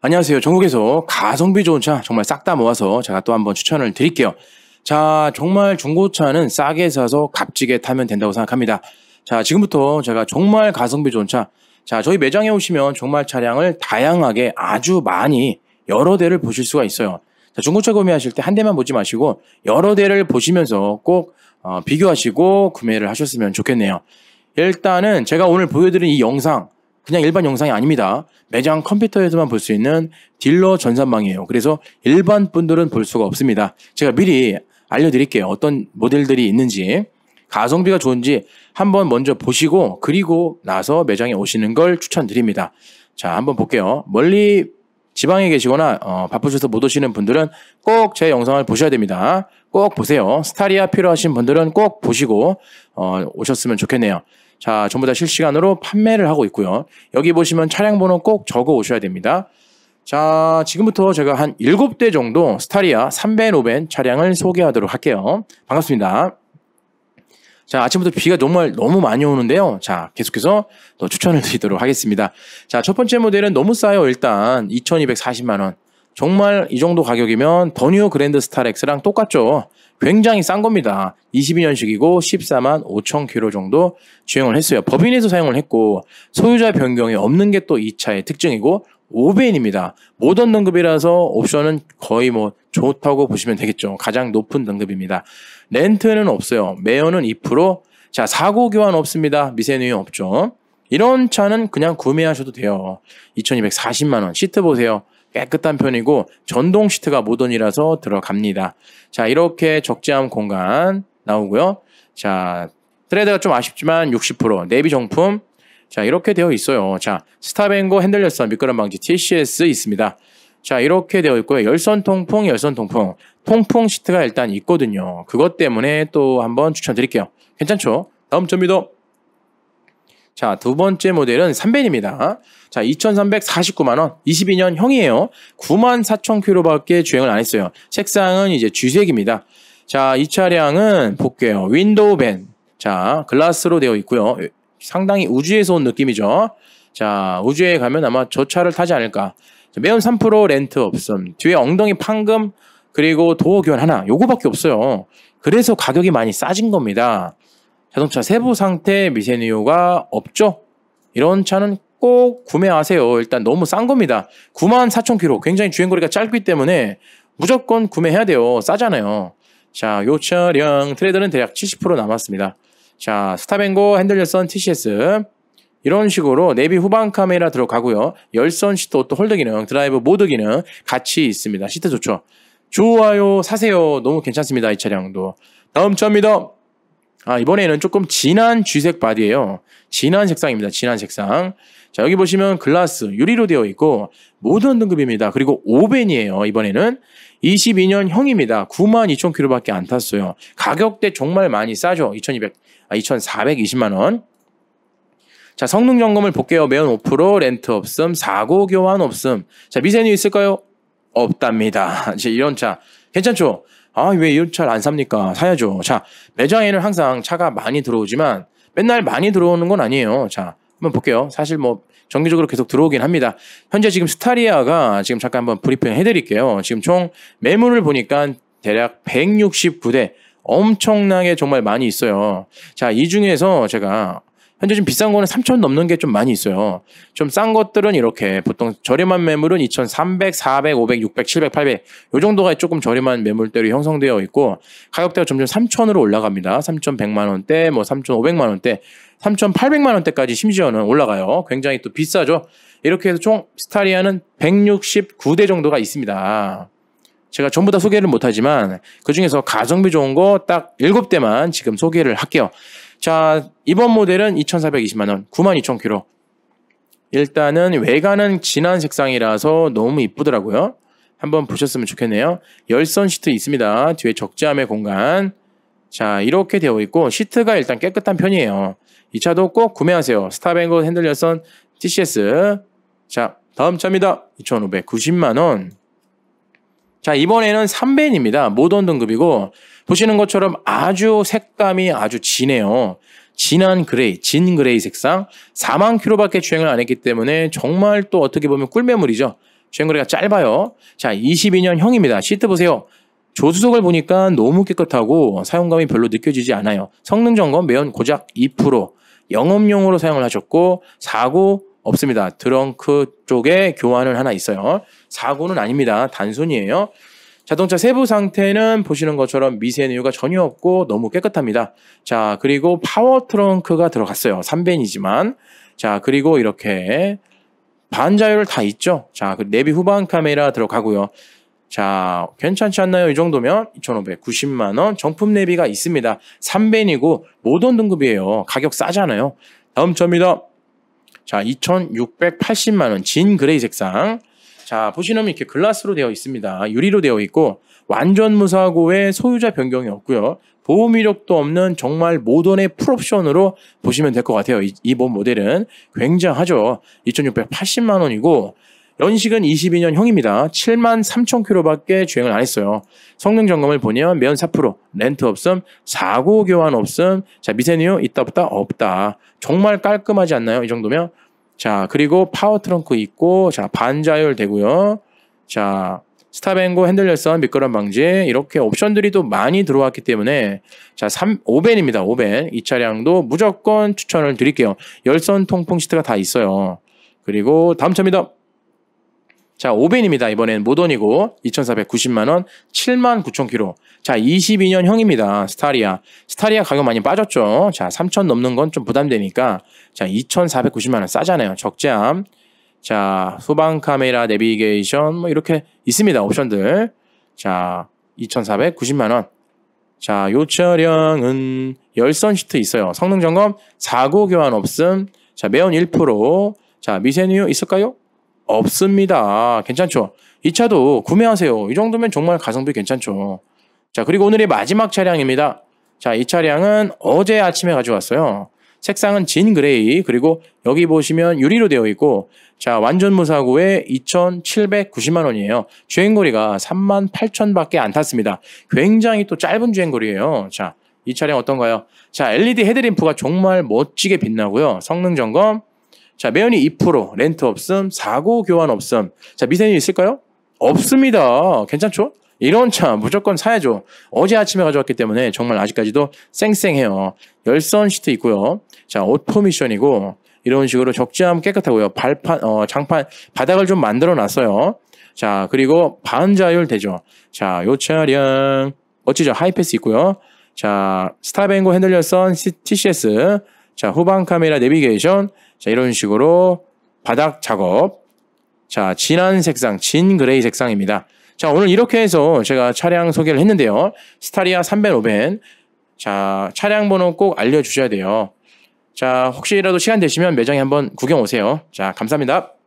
안녕하세요. 전국에서 가성비 좋은 차 정말 싹 다 모아서 제가 또 한번 추천을 드릴게요. 자, 정말 중고차는 싸게 사서 값지게 타면 된다고 생각합니다. 자, 지금부터 제가 정말 가성비 좋은 차. 자, 저희 매장에 오시면 정말 차량을 다양하게 아주 많이 여러 대를 보실 수가 있어요. 자, 중고차 구매하실 때 한 대만 보지 마시고 여러 대를 보시면서 꼭 어, 비교하시고 구매를 하셨으면 좋겠네요. 일단은 제가 오늘 보여드린 이 영상 그냥 일반 영상이 아닙니다. 매장 컴퓨터에서만 볼 수 있는 딜러 전산망이에요. 그래서 일반 분들은 볼 수가 없습니다. 제가 미리 알려드릴게요. 어떤 모델들이 있는지 가성비가 좋은지 한번 먼저 보시고 그리고 나서 매장에 오시는 걸 추천드립니다. 자, 한번 볼게요. 멀리 지방에 계시거나 어, 바쁘셔서 못 오시는 분들은 꼭 제 영상을 보셔야 됩니다. 꼭 보세요. 스타리아 필요하신 분들은 꼭 보시고 어, 오셨으면 좋겠네요. 자, 전부 다 실시간으로 판매를 하고 있고요. 여기 보시면 차량 번호 꼭 적어 오셔야 됩니다. 자, 지금부터 제가 한 7대 정도 스타리아 3 0 5벤 차량을 소개하도록 할게요. 반갑습니다. 자, 아침부터 비가 정말 너무 많이 오는데요. 자, 계속해서 또 추천을 드리도록 하겠습니다. 자, 첫 번째 모델은 너무 싸요. 일단 2240만 원. 정말 이 정도 가격이면 더뉴 그랜드 스타렉스랑 똑같죠. 굉장히 싼 겁니다. 22년식이고 14만 5천 킬로 정도 주행을 했어요. 법인에서 사용을 했고 소유자 변경이 없는 게 또 이 차의 특징이고 5배인입니다. 모던 등급이라서 옵션은 거의 뭐 좋다고 보시면 되겠죠. 가장 높은 등급입니다. 렌트는 없어요. 매연은 2%. 자, 사고 교환 없습니다. 미세누이 없죠. 이런 차는 그냥 구매하셔도 돼요. 2240만원. 시트 보세요. 깨끗한 편이고 전동 시트가 모던이라서 들어갑니다. 자 이렇게 적재함 공간 나오고요. 자 트레드가 좀 아쉽지만 60% 내비 정품 자 이렇게 되어 있어요. 자스타뱅고 핸들 열선 미끄럼 방지 TCS 있습니다. 자 이렇게 되어 있고요. 열선 통풍, 열선 통풍, 통풍 시트가 일단 있거든요. 그것 때문에 또 한번 추천드릴게요. 괜찮죠? 다음 점입니 자, 두 번째 모델은 3벤입니다. 자, 2,349만원, 22년 형이에요. 9 4 0 0 0 k m 밖에 주행을 안 했어요. 색상은 이제 주색입니다 자, 이 차량은 볼게요. 윈도우 벤. 자, 글라스로 되어 있고요. 상당히 우주에서 온 느낌이죠. 자, 우주에 가면 아마 저 차를 타지 않을까. 매운 3% 렌트 없음. 뒤에 엉덩이 판금, 그리고 도어 교환 하나. 요거밖에 없어요. 그래서 가격이 많이 싸진 겁니다. 자동차 세부 상태 미세한 이유가 없죠. 이런 차는 꼭 구매하세요. 일단 너무 싼 겁니다. 94,000km. 굉장히 주행거리가 짧기 때문에 무조건 구매해야 돼요. 싸잖아요. 자, 요 차량 트레이더는 대략 70% 남았습니다. 자, 스타뱅고 핸들열선 TCS. 이런 식으로 내비 후방 카메라 들어가고요. 열선 시트 오토 홀드 기능, 드라이브 모드 기능 같이 있습니다. 시트 좋죠? 좋아요, 사세요. 너무 괜찮습니다. 이 차량도. 다음 차입니다. 아, 이번에는 조금 진한 주색 바디예요. 진한 색상입니다. 진한 색상. 자, 여기 보시면 글라스, 유리로 되어 있고, 모던 등급입니다. 그리고 5벤이에요, 이번에는. 22년 형입니다. 92,000km 밖에 안 탔어요. 가격대 정말 많이 싸죠. 2,200, 아, 2,420만원. 자, 성능 점검을 볼게요. 매연 5%, 렌트 없음, 사고 교환 없음. 자, 미세는 있을까요? 없답니다. 이제 이런 차. 괜찮죠? 아, 왜 이웃차를 안 삽니까? 사야죠. 자, 매장에는 항상 차가 많이 들어오지만 맨날 많이 들어오는 건 아니에요. 자, 한번 볼게요. 사실 뭐 정기적으로 계속 들어오긴 합니다. 현재 지금 스타리아가 지금 잠깐 한번 브리핑 해드릴게요. 지금 총 매물을 보니까 대략 169대 엄청나게 정말 많이 있어요. 자, 이 중에서 제가 현재 좀 비싼 거는 3천 넘는 게 좀 많이 있어요. 좀 싼 것들은 이렇게 보통 저렴한 매물은 2,300, 400, 500, 600, 700, 800요 정도가 조금 저렴한 매물대로 형성되어 있고 가격대가 점점 3천으로 올라갑니다. 3,100만 원대, 뭐 3,500만 원대, 3,800만 원대까지 심지어는 올라가요. 굉장히 또 비싸죠. 이렇게 해서 총 스타리아는 169대 정도가 있습니다. 제가 전부 다 소개를 못하지만 그 중에서 가성비 좋은 거 딱 7대만 지금 소개를 할게요. 자, 이번 모델은 2,420만원, 92,000km. 일단은 외관은 진한 색상이라서 너무 이쁘더라고요. 한번 보셨으면 좋겠네요. 열선 시트 있습니다. 뒤에 적재함의 공간. 자, 이렇게 되어 있고 시트가 일단 깨끗한 편이에요. 이 차도 꼭 구매하세요. 스타뱅거 핸들 열선 TCS. 자, 다음 차입니다. 2,590만 원. 자, 이번에는 3벤입니다. 모던 등급이고, 보시는 것처럼 아주 색감이 아주 진해요. 진한 그레이, 진 그레이 색상. 4만 킬로밖에 주행을 안 했기 때문에 정말 또 어떻게 보면 꿀매물이죠. 주행 거리가 짧아요. 자, 22년형입니다. 시트 보세요. 조수석을 보니까 너무 깨끗하고 사용감이 별로 느껴지지 않아요. 성능 점검 매연 고작 2%. 영업용으로 사용을 하셨고 사고 없습니다. 드렁크 쪽에 교환을 하나 있어요. 사고는 아닙니다. 단순이에요. 자동차 세부 상태는 보시는 것처럼 미세누유가 전혀 없고 너무 깨끗합니다. 자, 그리고 파워 트렁크가 들어갔어요. 3벤이지만. 자, 그리고 이렇게 반자율 다 있죠. 자, 그 내비 후방 카메라 들어가고요. 자, 괜찮지 않나요? 이 정도면 2,590만 원 정품 내비가 있습니다. 3벤이고 모던 등급이에요. 가격 싸잖아요. 다음 입니다 자, 2,680만 원 진그레이 색상. 자, 보시면 이렇게 글라스로 되어 있습니다. 유리로 되어 있고 완전 무사고의 소유자 변경이 없고요. 보험 이력도 없는 정말 모던의 풀옵션으로 보시면 될 것 같아요. 이번 모델은 굉장하죠. 2,680만 원이고 연식은 22년형입니다. 7만 3천 킬로밖에 주행을 안 했어요. 성능 점검을 보면 매 4%, 렌트 없음, 사고 교환 없음, 자 미세누 있다 없다 없다. 정말 깔끔하지 않나요? 이 정도면 자 그리고 파워 트렁크 있고 자 반자율 되고요. 자 스타뱅고 핸들 열선 미끄럼 방지 이렇게 옵션들이 또 많이 들어왔기 때문에 자 3, 5벤입니다. 5벤 이 차량도 무조건 추천을 드릴게요. 열선 통풍 시트가 다 있어요. 그리고 다음 차입니다. 자, 5벤입니다. 이번엔 모던이고 2,490만원, 79,000km. 자, 22년형입니다. 스타리아. 스타리아 가격 많이 빠졌죠. 자, 3천 넘는 건 좀 부담되니까 자, 2,490만원 싸잖아요. 적재함. 자, 후방 카메라 내비게이션 뭐 이렇게 있습니다. 옵션들. 자, 2,490만 원. 자, 요철형은 열선 시트 있어요. 성능 점검, 사고 교환 없음. 자, 매연 1%. 자, 미세뉴유 있을까요? 없습니다. 괜찮죠? 이 차도 구매하세요. 이 정도면 정말 가성비 괜찮죠. 자, 그리고 오늘의 마지막 차량입니다. 자, 이 차량은 어제 아침에 가져왔어요. 색상은 진 그레이, 그리고 여기 보시면 유리로 되어 있고, 자, 완전 무사고에 2,790만원이에요. 주행거리가 38,000 밖에 안 탔습니다. 굉장히 또 짧은 주행거리예요 자, 이 차량 어떤가요? 자, LED 헤드램프가 정말 멋지게 빛나고요. 성능 점검, 자, 매연이 2%, 렌트 없음, 사고 교환 없음. 자, 미세는 있을까요? 없습니다. 괜찮죠? 이런 차 무조건 사야죠. 어제 아침에 가져왔기 때문에 정말 아직까지도 쌩쌩해요. 열선 시트 있고요. 자, 오토 미션이고 이런 식으로 적지함 깨끗하고요. 발판 어 장판 바닥을 좀 만들어 놨어요. 자, 그리고 반자율 되죠. 자, 요 차량 어찌죠? 하이패스 있고요. 자, 스타뱅고 핸들 열선 TCS 자, 후방 카메라 내비게이션. 자, 이런 식으로 바닥 작업. 자, 진한 색상, 진 그레이 색상입니다. 자, 오늘 이렇게 해서 제가 차량 소개를 했는데요. 스타리아 3벤 5벤. 자, 차량 번호 꼭 알려주셔야 돼요. 자, 혹시라도 시간 되시면 매장에 한번 구경 오세요. 자, 감사합니다.